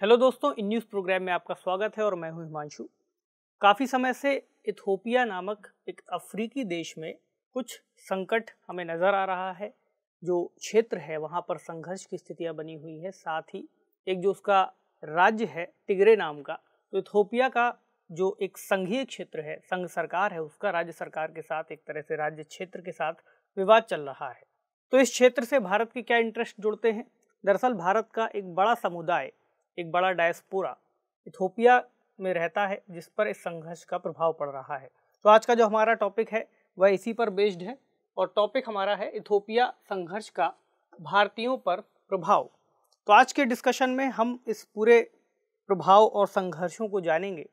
hello दोस्तों in news programme में आपका स्वागत है और मैं हूं हिमांशु काफ़ी समय से इथोपिया नामक एक अफ्रीकी देश में कुछ संकट हमें नज़र आ रहा है जो क्षेत्र है वहाँ पर संघर्ष की स्थितियाँ बनी हुई है साथ ही एक जो उसका राज्य है टिगरे नाम का तो इथोपिया का जो एक संघीय क्षेत्र है संघ सरकार है उसका राज्य सरकार के साथ एक तरह से राज्य क्षेत्र के साथ विवाद चल रहा है तो इस क्षेत्र से भारत के क्या इंटरेस्ट जुड़ते हैं दरअसल भारत का एक बड़ा समुदाय एक बड़ा डायस्पोरा इथोपिया में रहता है जिस पर इस संघर्ष का प्रभाव पड़ रहा है तो आज का जो हमारा टॉपिक है वह इसी पर बेस्ड है और टॉपिक हमारा है इथोपिया संघर्ष का भारतीयों पर प्रभाव तो आज के डिस्कशन में हम इस पूरे प्रभाव और संघर्षों को जानेंगे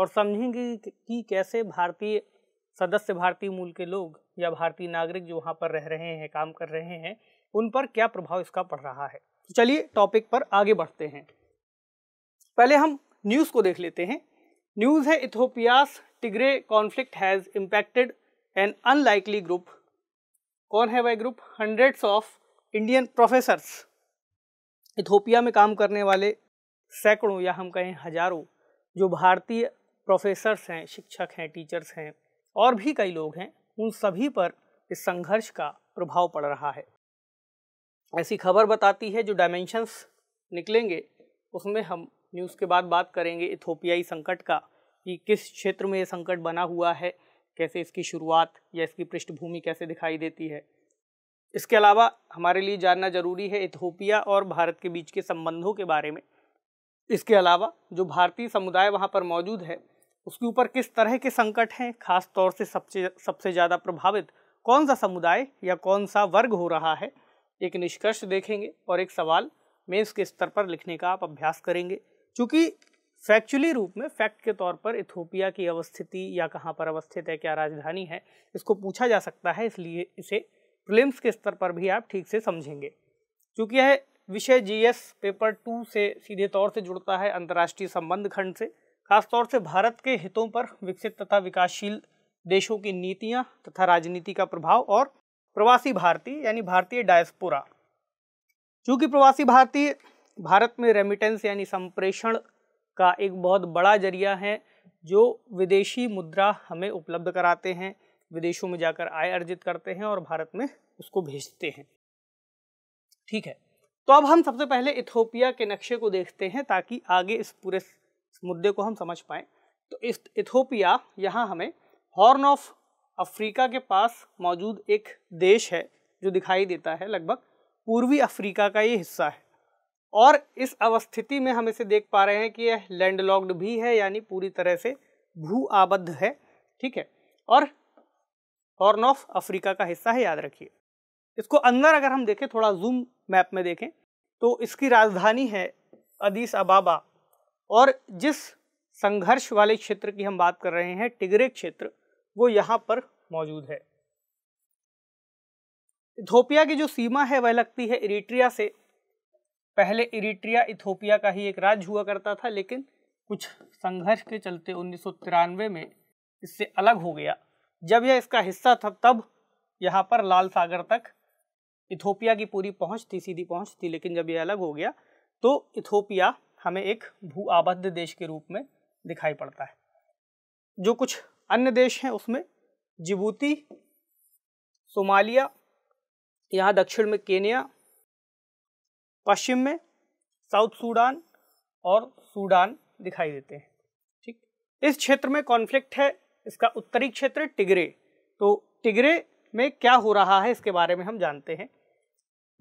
और समझेंगे कि कैसे भारतीय सदस्य भारतीय मूल के लोग या भारतीय नागरिक जो वहाँ पर रह रहे हैं काम कर रहे हैं उन पर क्या प्रभाव इसका पड़ रहा है तो चलिए टॉपिक पर आगे बढ़ते हैं पहले हम न्यूज़ को देख लेते हैं न्यूज़ है Ethiopia's Tigray conflict has impacted an unlikely group कौन है वह group hundreds of Indian professors Ethiopia में काम करने वाले सैकड़ों या हम कहें हजारों जो भारतीय प्रोफेसर्स हैं शिक्षक हैं टीचर्स हैं और भी कई लोग हैं उन सभी पर इस संघर्ष का प्रभाव पड़ रहा है ऐसी खबर बताती है जो डायमेंशंस निकलेंगे उसमें हम न्यूज़ के बाद बात करेंगे इथोपियाई संकट का कि किस क्षेत्र में ये संकट बना हुआ है कैसे इसकी शुरुआत या इसकी पृष्ठभूमि कैसे दिखाई देती है इसके अलावा हमारे लिए जानना जरूरी है इथोपिया और भारत के बीच के संबंधों के बारे में इसके अलावा जो भारतीय समुदाय वहाँ पर मौजूद है उसके ऊपर किस तरह के संकट हैं खास तौर से सबसे सबसे ज़्यादा प्रभावित कौन सा समुदाय या कौन सा वर्ग हो रहा है एक निष्कर्ष देखेंगे और एक सवाल मेंस के स्तर पर लिखने का आप अभ्यास करेंगे चूँकि फैक्चुअली रूप में फैक्ट के तौर पर इथोपिया की अवस्थिति या कहाँ पर अवस्थित है क्या राजधानी है इसको पूछा जा सकता है इसलिए इसे प्रिलिम्स के स्तर पर भी आप ठीक से समझेंगे चूँकि यह विषय जीएस पेपर टू से सीधे तौर से जुड़ता है अंतर्राष्ट्रीय संबंध खंड से खासतौर से भारत के हितों पर विकसित तथा विकासशील देशों की नीतियाँ तथा राजनीति का प्रभाव और प्रवासी भारतीय यानी भारतीय डायस्पोरा चूँकि प्रवासी भारतीय भारत में रेमिटेंस यानी संप्रेषण का एक बहुत बड़ा जरिया है जो विदेशी मुद्रा हमें उपलब्ध कराते हैं विदेशों में जाकर आय अर्जित करते हैं और भारत में उसको भेजते हैं ठीक है तो अब हम सबसे पहले इथोपिया के नक्शे को देखते हैं ताकि आगे इस पूरे मुद्दे को हम समझ पाए तो इस इथोपिया यहाँ हमें हॉर्न ऑफ अफ्रीका के पास मौजूद एक देश है जो दिखाई देता है लगभग पूर्वी अफ्रीका का ये हिस्सा है और इस अवस्थिति में हम इसे देख पा रहे हैं कि यह लैंडलॉक्ड भी है यानी पूरी तरह से भू आबद्ध है ठीक है और हॉर्न ऑफ अफ्रीका का हिस्सा है याद रखिए इसको अंदर अगर हम देखें थोड़ा जूम मैप में देखें तो इसकी राजधानी है अदीस अबाबा और जिस संघर्ष वाले क्षेत्र की हम बात कर रहे हैं टिगरे क्षेत्र वो यहाँ पर मौजूद है इथोपिया की जो सीमा है वह लगती है इरिट्रिया से पहले इरिट्रिया इथोपिया का ही एक राज्य हुआ करता था लेकिन कुछ संघर्ष के चलते उन्नीस में इससे अलग हो गया जब यह इसका हिस्सा था तब यहाँ पर लाल सागर तक इथोपिया की पूरी पहुँच थी सीधी पहुँच थी लेकिन जब यह अलग हो गया तो इथोपिया हमें एक भू आबद्ध देश के रूप में दिखाई पड़ता है जो कुछ अन्य देश हैं उसमें जिबूती सोमालिया यहाँ दक्षिण में केनिया पश्चिम में साउथ सूडान और सूडान दिखाई देते हैं ठीक इस क्षेत्र में कॉन्फ्लिक्ट है इसका उत्तरी क्षेत्र टिगरे तो टिगरे में क्या हो रहा है इसके बारे में हम जानते हैं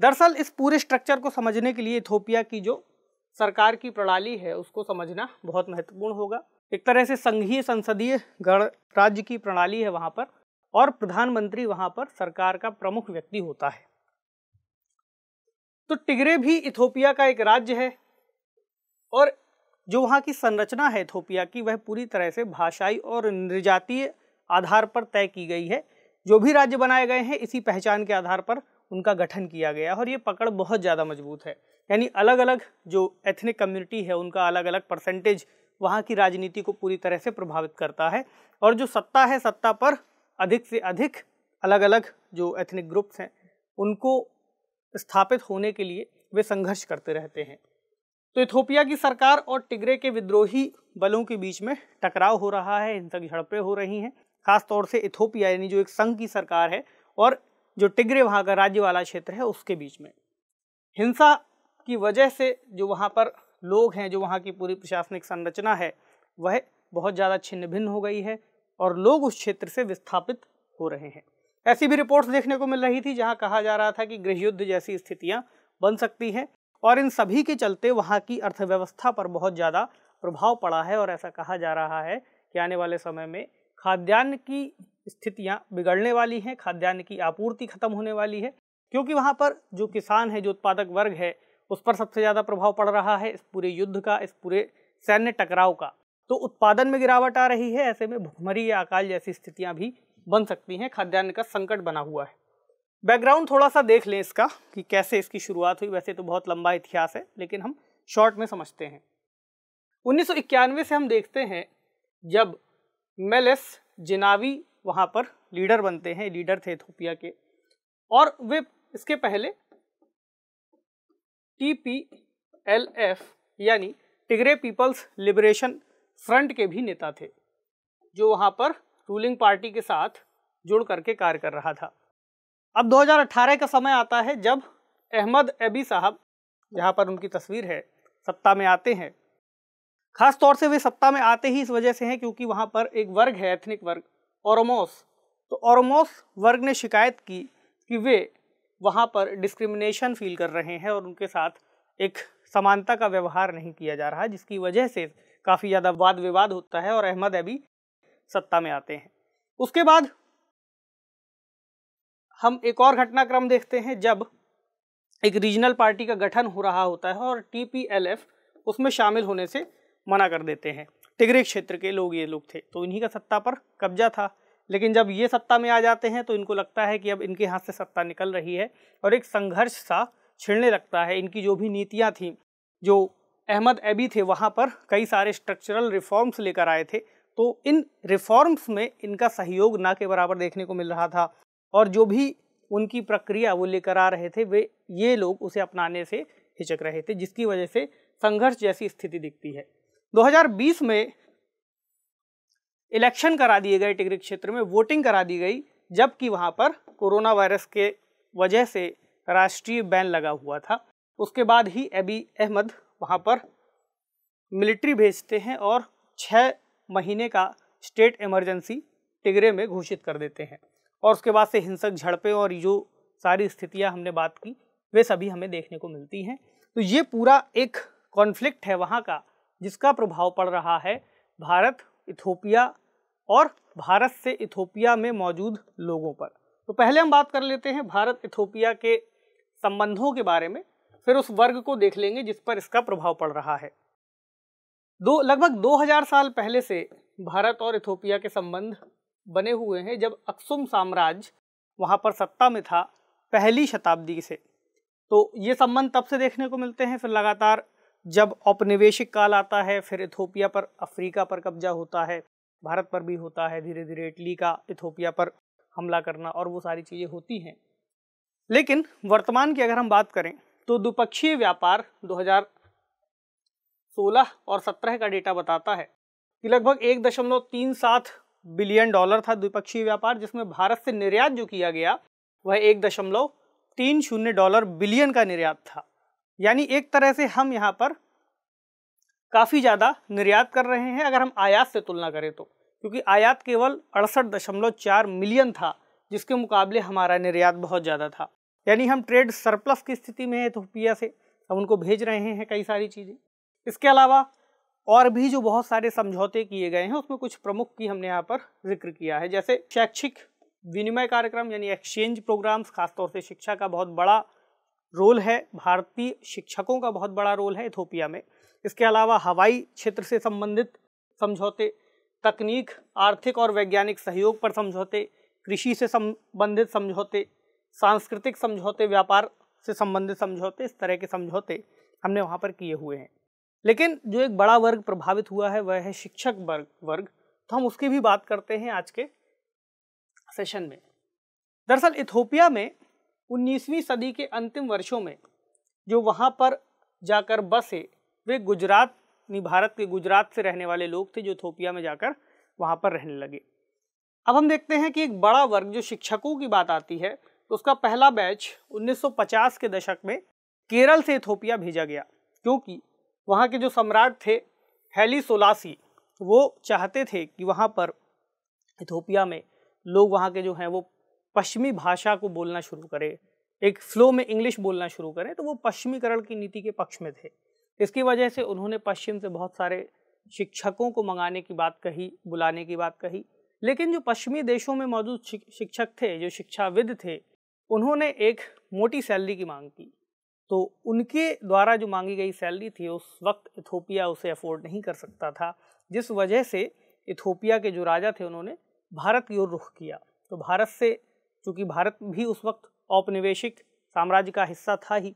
दरअसल इस पूरे स्ट्रक्चर को समझने के लिए इथोपिया की जो सरकार की प्रणाली है उसको समझना बहुत महत्वपूर्ण होगा एक तरह से संघीय संसदीय गणराज्य की प्रणाली है वहाँ पर और प्रधानमंत्री वहाँ पर सरकार का प्रमुख व्यक्ति होता है तो टिगरे भी इथोपिया का एक राज्य है और जो वहाँ की संरचना है इथोपिया की वह पूरी तरह से भाषाई और निर्जातीय आधार पर तय की गई है जो भी राज्य बनाए गए हैं इसी पहचान के आधार पर उनका गठन किया गया और ये पकड़ बहुत ज़्यादा मजबूत है यानी अलग अलग जो एथनिक कम्युनिटी है उनका अलग अलग परसेंटेज वहाँ की राजनीति को पूरी तरह से प्रभावित करता है और जो सत्ता है सत्ता पर अधिक से अधिक अलग अलग जो एथनिक ग्रुप्स हैं उनको स्थापित होने के लिए वे संघर्ष करते रहते हैं तो इथोपिया की सरकार और टिगरे के विद्रोही बलों के बीच में टकराव हो रहा है हिंसक झड़पें हो रही हैं खासतौर से इथोपिया यानी जो एक संघ की सरकार है और जो टिगरे वहाँ का राज्य वाला क्षेत्र है उसके बीच में हिंसा की वजह से जो वहाँ पर लोग हैं जो वहाँ की पूरी प्रशासनिक संरचना है वह बहुत ज़्यादा छिन्न भिन्न हो गई है और लोग उस क्षेत्र से विस्थापित हो रहे हैं ऐसी भी रिपोर्ट्स देखने को मिल रही थी जहां कहा जा रहा था कि गृह युद्ध जैसी स्थितियां बन सकती हैं और इन सभी के चलते वहां की अर्थव्यवस्था पर बहुत ज़्यादा प्रभाव पड़ा है और ऐसा कहा जा रहा है कि आने वाले समय में खाद्यान्न की स्थितियाँ बिगड़ने वाली हैं खाद्यान्न की आपूर्ति खत्म होने वाली है क्योंकि वहाँ पर जो किसान है जो उत्पादक वर्ग है उस पर सबसे ज़्यादा प्रभाव पड़ रहा है इस पूरे युद्ध का इस पूरे सैन्य टकराव का तो उत्पादन में गिरावट आ रही है ऐसे में भुखमरी या अकाल जैसी स्थितियाँ भी बन सकती हैं खाद्यान्न का संकट बना हुआ है बैकग्राउंड थोड़ा सा देख लें इसका कि कैसे इसकी शुरुआत हुई वैसे तो बहुत लंबा इतिहास है लेकिन हम शॉर्ट में समझते हैं उन्नीस से हम देखते हैं जब मेलेस जिनावी वहाँ पर लीडर बनते हैं लीडर थे इथोपिया के और वे इसके पहले टी पी एल एफ यानी टिगरे पीपल्स लिबरेशन फ्रंट के भी नेता थे जो वहाँ पर रूलिंग पार्टी के साथ जुड़ करके कार्य कर रहा था अब 2018 का समय आता है जब अहमद एबी साहब यहाँ पर उनकी तस्वीर है सत्ता में आते हैं खास तौर से वे सत्ता में आते ही इस वजह से हैं क्योंकि वहाँ पर एक वर्ग है एथनिक वर्ग औरमोस तो औरमोस वर्ग ने शिकायत की कि वे वहाँ पर डिस्क्रिमिनेशन फील कर रहे हैं और उनके साथ एक समानता का व्यवहार नहीं किया जा रहा जिसकी वजह से काफ़ी ज़्यादा वाद विवाद होता है और अहमद अबी सत्ता में आते हैं उसके बाद हम एक और घटनाक्रम देखते हैं जब एक रीजनल पार्टी का गठन हो रहा होता है और टीपीएलएफ उसमें शामिल होने से मना कर देते हैं टिगरे क्षेत्र के लोग ये लोग थे तो इन्हीं का सत्ता पर कब्जा था लेकिन जब ये सत्ता में आ जाते हैं तो इनको लगता है कि अब इनके हाथ से सत्ता निकल रही है और एक संघर्ष सा छिड़ने लगता है इनकी जो भी नीतियाँ थीं जो अहमद एबी थे वहाँ पर कई सारे स्ट्रक्चरल रिफॉर्म्स लेकर आए थे तो इन रिफॉर्म्स में इनका सहयोग ना के बराबर देखने को मिल रहा था और जो भी उनकी प्रक्रिया वो लेकर आ रहे थे वे ये लोग उसे अपनाने से हिचक रहे थे जिसकी वजह से संघर्ष जैसी स्थिति दिखती है 2020 में इलेक्शन करा दिए गए टिगरी क्षेत्र में वोटिंग करा दी गई जबकि वहाँ पर कोरोना वायरस के वजह से राष्ट्रीय बैन लगा हुआ था उसके बाद ही एबी अहमद वहाँ पर मिलिट्री भेजते हैं और छः महीने का स्टेट इमरजेंसी टिगरे में घोषित कर देते हैं और उसके बाद से हिंसक झड़पें और जो सारी स्थितियाँ हमने बात की वे सभी हमें देखने को मिलती हैं तो ये पूरा एक कॉन्फ्लिक्ट है वहाँ का जिसका प्रभाव पड़ रहा है भारत इथोपिया और भारत से इथोपिया में मौजूद लोगों पर तो पहले हम बात कर लेते हैं भारत इथोपिया के संबंधों के बारे में फिर उस वर्ग को देख लेंगे जिस पर इसका प्रभाव पड़ रहा है दो लगभग 2000 साल पहले से भारत और इथोपिया के संबंध बने हुए हैं जब अक्सुम साम्राज्य वहाँ पर सत्ता में था पहली शताब्दी से तो ये संबंध तब से देखने को मिलते हैं फिर लगातार जब औपनिवेशिक काल आता है फिर इथोपिया पर अफ्रीका पर कब्जा होता है भारत पर भी होता है धीरे धीरे इटली का इथोपिया पर हमला करना और वो सारी चीज़ें होती हैं लेकिन वर्तमान की अगर हम बात करें तो द्विपक्षीय व्यापार 2000 सोलह और सत्रह का डेटा बताता है कि लगभग एक दशमलव तीन सात बिलियन डॉलर था द्विपक्षीय व्यापार जिसमें भारत से निर्यात जो किया गया वह एक दशमलव तीन शून्य डॉलर बिलियन का निर्यात था यानी एक तरह से हम यहाँ पर काफ़ी ज़्यादा निर्यात कर रहे हैं अगर हम आयात से तुलना करें तो क्योंकि आयात केवल अड़सठ दशमलव चार मिलियन था जिसके मुकाबले हमारा निर्यात बहुत ज़्यादा था यानी हम ट्रेड सरप्लस की स्थिति में है थोपिया से हम उनको भेज रहे हैं कई सारी चीज़ें इसके अलावा और भी जो बहुत सारे समझौते किए गए हैं उसमें कुछ प्रमुख की हमने यहाँ पर जिक्र किया है जैसे शैक्षिक विनिमय कार्यक्रम यानी एक्सचेंज प्रोग्राम्स खासतौर से शिक्षा का बहुत बड़ा रोल है भारतीय शिक्षकों का बहुत बड़ा रोल है इथोपिया में इसके अलावा हवाई क्षेत्र से संबंधित समझौते तकनीक आर्थिक और वैज्ञानिक सहयोग पर समझौते कृषि से संबंधित समझौते सांस्कृतिक समझौते व्यापार से संबंधित समझौते इस तरह के समझौते हमने वहाँ पर किए हुए हैं लेकिन जो एक बड़ा वर्ग प्रभावित हुआ है वह है शिक्षक वर्ग वर्ग तो हम उसकी भी बात करते हैं आज के सेशन में दरअसल इथोपिया में 19वीं सदी के अंतिम वर्षों में जो वहाँ पर जाकर बसे वे गुजरात भारत के गुजरात से रहने वाले लोग थे जो इथोपिया में जाकर वहाँ पर रहने लगे अब हम देखते हैं कि एक बड़ा वर्ग जो शिक्षकों की बात आती है तो उसका पहला बैच 1950 के दशक में केरल से इथोपिया भेजा गया क्योंकि वहाँ के जो सम्राट थे हैली सोलासी वो चाहते थे कि वहाँ पर इथोपिया में लोग वहाँ के जो हैं वो पश्चिमी भाषा को बोलना शुरू करें एक फ्लो में इंग्लिश बोलना शुरू करें तो वो पश्चिमीकरण की नीति के पक्ष में थे इसकी वजह से उन्होंने पश्चिम से बहुत सारे शिक्षकों को मंगाने की बात कही बुलाने की बात कही लेकिन जो पश्चिमी देशों में मौजूद शिक्षक थे जो शिक्षाविद थे उन्होंने एक मोटी सैलरी की मांग की तो उनके द्वारा जो मांगी गई सैलरी थी उस वक्त इथोपिया उसे अफोर्ड नहीं कर सकता था जिस वजह से इथोपिया के जो राजा थे उन्होंने भारत की ओर रुख किया तो भारत से चूँकि भारत भी उस वक्त औपनिवेशिक साम्राज्य का हिस्सा था ही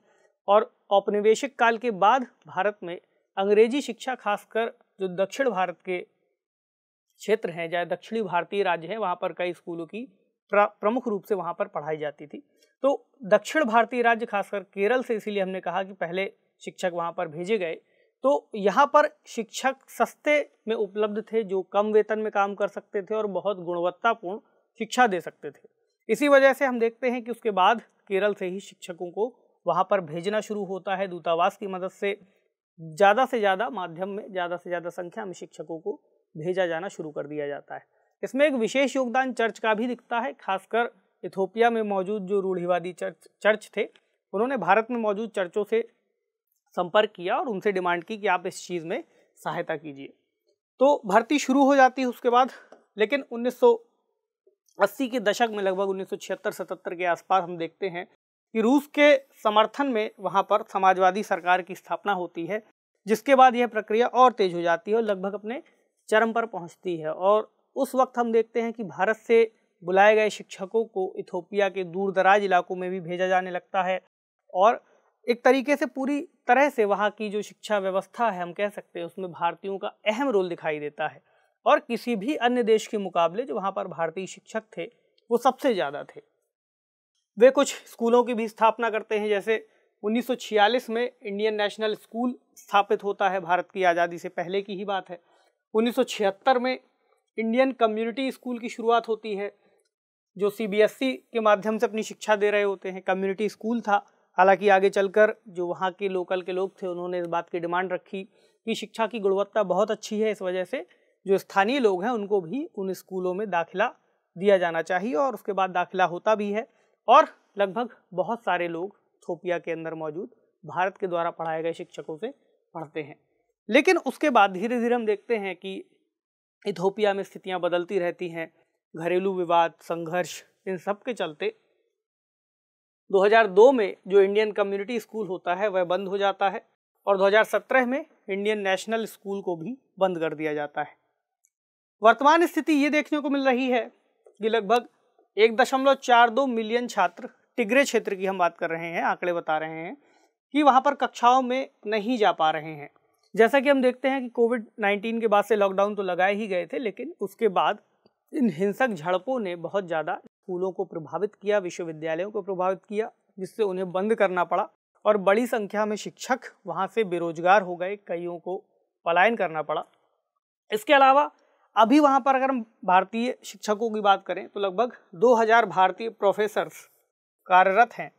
और औपनिवेशिक काल के बाद भारत में अंग्रेजी शिक्षा खासकर जो दक्षिण भारत के क्षेत्र हैं चाहे दक्षिणी भारतीय राज्य हैं वहाँ पर कई स्कूलों की प्रमुख रूप से वहाँ पर पढ़ाई जाती थी तो दक्षिण भारतीय राज्य खासकर केरल से इसीलिए हमने कहा कि पहले शिक्षक वहाँ पर भेजे गए तो यहाँ पर शिक्षक सस्ते में उपलब्ध थे जो कम वेतन में काम कर सकते थे और बहुत गुणवत्तापूर्ण शिक्षा दे सकते थे इसी वजह से हम देखते हैं कि उसके बाद केरल से ही शिक्षकों को वहाँ पर भेजना शुरू होता है दूतावास की मदद से ज़्यादा से ज़्यादा माध्यम में ज़्यादा से ज़्यादा संख्या में शिक्षकों को भेजा जाना शुरू कर दिया जाता है इसमें एक विशेष योगदान चर्च का भी दिखता है खासकर इथोपिया में मौजूद जो रूढ़िवादी चर्च चर्च थे उन्होंने भारत में मौजूद चर्चों से संपर्क किया और उनसे डिमांड की कि आप इस चीज़ में सहायता कीजिए तो भर्ती शुरू हो जाती है उसके बाद लेकिन 1980 के दशक में लगभग 1976-77 के आसपास हम देखते हैं कि रूस के समर्थन में वहाँ पर समाजवादी सरकार की स्थापना होती है जिसके बाद यह प्रक्रिया और तेज हो जाती है और लगभग अपने चरम पर पहुँचती है और उस वक्त हम देखते हैं कि भारत से बुलाए गए शिक्षकों को इथोपिया के दूर दराज इलाकों में भी भेजा जाने लगता है और एक तरीके से पूरी तरह से वहाँ की जो शिक्षा व्यवस्था है हम कह सकते हैं उसमें भारतीयों का अहम रोल दिखाई देता है और किसी भी अन्य देश के मुकाबले जो वहाँ पर भारतीय शिक्षक थे वो सबसे ज़्यादा थे वे कुछ स्कूलों की भी स्थापना करते हैं जैसे 1946 में इंडियन नेशनल स्कूल स्थापित होता है भारत की आज़ादी से पहले की ही बात है 1976 में इंडियन कम्युनिटी स्कूल की शुरुआत होती है जो सीबीएसई e के माध्यम से अपनी शिक्षा दे रहे होते हैं कम्युनिटी स्कूल था हालांकि आगे चलकर जो वहाँ के लोकल के लोग थे उन्होंने इस बात की डिमांड रखी कि शिक्षा की गुणवत्ता बहुत अच्छी है इस वजह से जो स्थानीय लोग हैं उनको भी उन स्कूलों में दाखिला दिया जाना चाहिए और उसके बाद दाखिला होता भी है और लगभग बहुत सारे लोग थोपिया के अंदर मौजूद भारत के द्वारा पढ़ाए गए शिक्षकों से पढ़ते हैं लेकिन उसके बाद धीरे धीरे हम देखते हैं कि इथोपिया में स्थितियाँ बदलती रहती हैं घरेलू विवाद संघर्ष इन सब के चलते 2002 में जो इंडियन कम्युनिटी स्कूल होता है वह बंद हो जाता है और 2017 में इंडियन नेशनल स्कूल को भी बंद कर दिया जाता है वर्तमान स्थिति ये देखने को मिल रही है कि लगभग एक दशमलव चार दो मिलियन छात्र टिगरे क्षेत्र की हम बात कर रहे हैं आंकड़े बता रहे हैं कि वहाँ पर कक्षाओं में नहीं जा पा रहे हैं जैसा कि हम देखते हैं कि कोविड 19 के बाद से लॉकडाउन तो लगाए ही गए थे लेकिन उसके बाद इन हिंसक झड़पों ने बहुत ज़्यादा स्कूलों को प्रभावित किया विश्वविद्यालयों को प्रभावित किया जिससे उन्हें बंद करना पड़ा और बड़ी संख्या में शिक्षक वहाँ से बेरोजगार हो गए कईयों को पलायन करना पड़ा इसके अलावा अभी वहाँ पर अगर हम भारतीय शिक्षकों की बात करें तो लगभग 2000 भारतीय प्रोफेसर्स कार्यरत हैं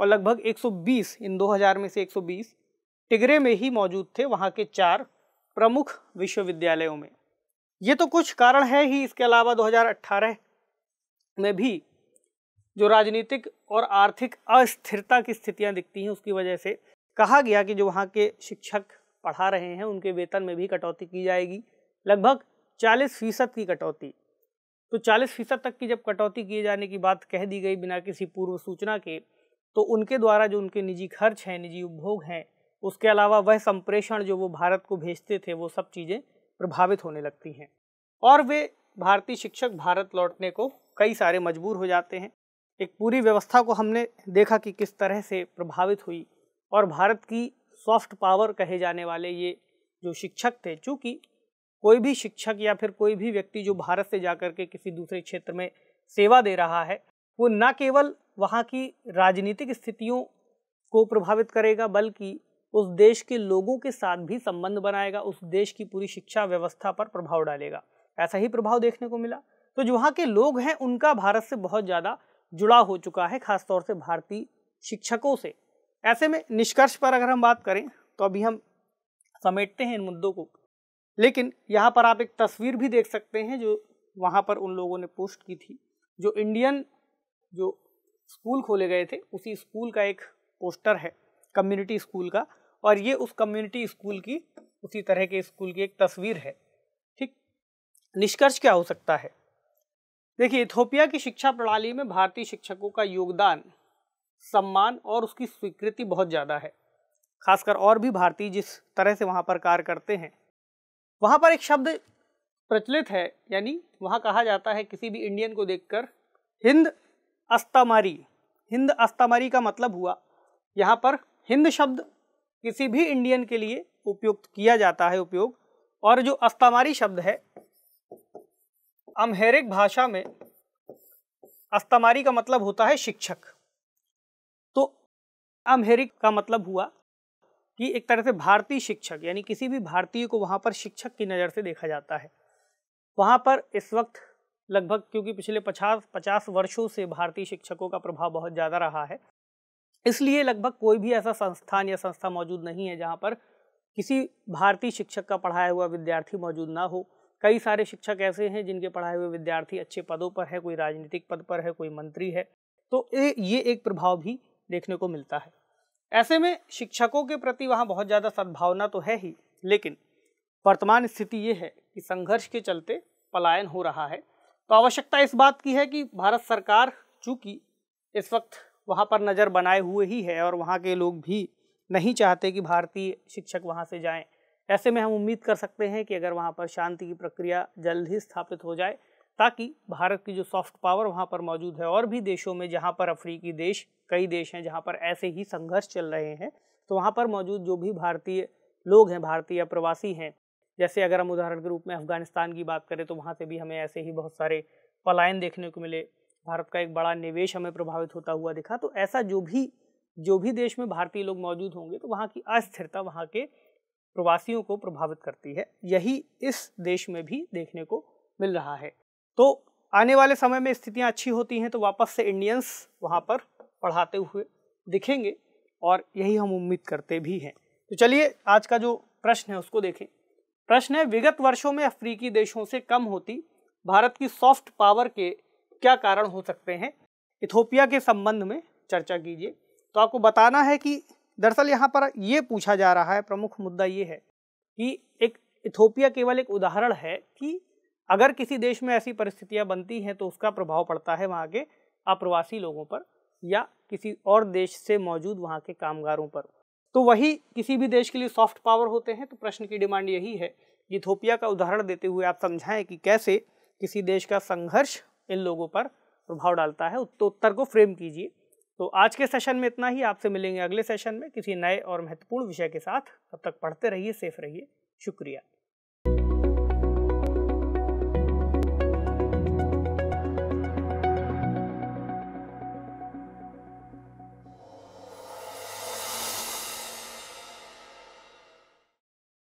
और लगभग 120 इन 2000 में से 120 टिगरे में ही मौजूद थे वहाँ के चार प्रमुख विश्वविद्यालयों में ये तो कुछ कारण है ही इसके अलावा 2018 में भी जो राजनीतिक और आर्थिक अस्थिरता की स्थितियां दिखती हैं उसकी वजह से कहा गया कि जो वहाँ के शिक्षक पढ़ा रहे हैं उनके वेतन में भी कटौती की जाएगी लगभग चालीस फीसद की कटौती तो चालीस फीसद तक की जब कटौती किए जाने की बात कह दी गई बिना किसी पूर्व सूचना के तो उनके द्वारा जो उनके निजी खर्च हैं निजी उपभोग हैं उसके अलावा वह संप्रेषण जो वो भारत को भेजते थे वो सब चीज़ें प्रभावित होने लगती हैं और वे भारतीय शिक्षक भारत लौटने को कई सारे मजबूर हो जाते हैं एक पूरी व्यवस्था को हमने देखा कि किस तरह से प्रभावित हुई और भारत की सॉफ्ट पावर कहे जाने वाले ये जो शिक्षक थे चूँकि कोई भी शिक्षक या फिर कोई भी व्यक्ति जो भारत से जा के किसी दूसरे क्षेत्र में सेवा दे रहा है वो न केवल वहाँ की राजनीतिक स्थितियों को प्रभावित करेगा बल्कि उस देश के लोगों के साथ भी संबंध बनाएगा उस देश की पूरी शिक्षा व्यवस्था पर प्रभाव डालेगा ऐसा ही प्रभाव देखने को मिला तो जो वहाँ के लोग हैं उनका भारत से बहुत ज़्यादा जुड़ा हो चुका है खासतौर से भारतीय शिक्षकों से ऐसे में निष्कर्ष पर अगर हम बात करें तो अभी हम समेटते हैं इन मुद्दों को लेकिन यहाँ पर आप एक तस्वीर भी देख सकते हैं जो वहाँ पर उन लोगों ने पोस्ट की थी जो इंडियन जो स्कूल खोले गए थे उसी स्कूल का एक पोस्टर है कम्युनिटी स्कूल का और ये उस कम्युनिटी स्कूल की उसी तरह के स्कूल की एक तस्वीर है ठीक निष्कर्ष क्या हो सकता है देखिए इथोपिया की शिक्षा प्रणाली में भारतीय शिक्षकों का योगदान सम्मान और उसकी स्वीकृति बहुत ज़्यादा है खासकर और भी भारतीय जिस तरह से वहाँ पर कार्य करते हैं वहाँ पर एक शब्द प्रचलित है यानी वहाँ कहा जाता है किसी भी इंडियन को देखकर हिंद अस्तमारी हिंद अस्तमारी का मतलब हुआ यहाँ पर हिंद शब्द किसी भी इंडियन के लिए उपयुक्त किया जाता है उपयोग और जो अस्तमारी शब्द है अमहेरिक भाषा में अस्तमारी का मतलब होता है शिक्षक तो अमहेरिक का मतलब हुआ कि एक तरह से भारतीय शिक्षक यानी किसी भी भारतीय को वहाँ पर शिक्षक की नज़र से देखा जाता है वहाँ पर इस वक्त लगभग क्योंकि पिछले पचास पचास वर्षों से भारतीय शिक्षकों का प्रभाव बहुत ज़्यादा रहा है इसलिए लगभग कोई भी ऐसा संस्थान या संस्था मौजूद नहीं है जहाँ पर किसी भारतीय शिक्षक का पढ़ाया हुआ विद्यार्थी मौजूद ना हो कई सारे शिक्षक ऐसे हैं जिनके पढ़ाए हुए विद्यार्थी अच्छे पदों पर है कोई राजनीतिक पद पर है कोई मंत्री है तो ये एक प्रभाव भी देखने को मिलता है ऐसे में शिक्षकों के प्रति वहाँ बहुत ज़्यादा सद्भावना तो है ही लेकिन वर्तमान स्थिति ये है कि संघर्ष के चलते पलायन हो रहा है तो आवश्यकता इस बात की है कि भारत सरकार चूंकि इस वक्त वहाँ पर नज़र बनाए हुए ही है और वहाँ के लोग भी नहीं चाहते कि भारतीय शिक्षक वहाँ से जाएं ऐसे में हम उम्मीद कर सकते हैं कि अगर वहाँ पर शांति की प्रक्रिया जल्द ही स्थापित हो जाए ताकि भारत की जो सॉफ्ट पावर वहाँ पर मौजूद है और भी देशों में जहाँ पर अफ्रीकी देश कई देश हैं जहाँ पर ऐसे ही संघर्ष चल रहे हैं तो वहाँ पर मौजूद जो भी भारतीय लोग हैं भारतीय प्रवासी हैं जैसे अगर हम उदाहरण के रूप में अफ़गानिस्तान की बात करें तो वहाँ से भी हमें ऐसे ही बहुत सारे पलायन देखने को मिले भारत का एक बड़ा निवेश हमें प्रभावित होता हुआ दिखा तो ऐसा जो भी जो भी देश में भारतीय लोग मौजूद होंगे तो वहाँ की अस्थिरता वहाँ के प्रवासियों को प्रभावित करती है यही इस देश में भी देखने को मिल रहा है तो आने वाले समय में स्थितियाँ अच्छी होती हैं तो वापस से इंडियंस वहाँ पर पढ़ाते हुए दिखेंगे और यही हम उम्मीद करते भी हैं तो चलिए आज का जो प्रश्न है उसको देखें प्रश्न है विगत वर्षों में अफ्रीकी देशों से कम होती भारत की सॉफ्ट पावर के क्या कारण हो सकते हैं इथोपिया के संबंध में चर्चा कीजिए तो आपको बताना है कि दरअसल यहाँ पर ये पूछा जा रहा है प्रमुख मुद्दा ये है कि एक इथोपिया केवल एक उदाहरण है कि अगर किसी देश में ऐसी परिस्थितियाँ बनती हैं तो उसका प्रभाव पड़ता है वहाँ के अप्रवासी लोगों पर या किसी और देश से मौजूद वहाँ के कामगारों पर तो वही किसी भी देश के लिए सॉफ्ट पावर होते हैं तो प्रश्न की डिमांड यही है इथोपिया का उदाहरण देते हुए आप समझाएं कि कैसे किसी देश का संघर्ष इन लोगों पर प्रभाव डालता है उत्तर को फ्रेम कीजिए तो आज के सेशन में इतना ही आपसे मिलेंगे अगले सेशन में किसी नए और महत्वपूर्ण विषय के साथ तब तक पढ़ते रहिए सेफ रहिए शुक्रिया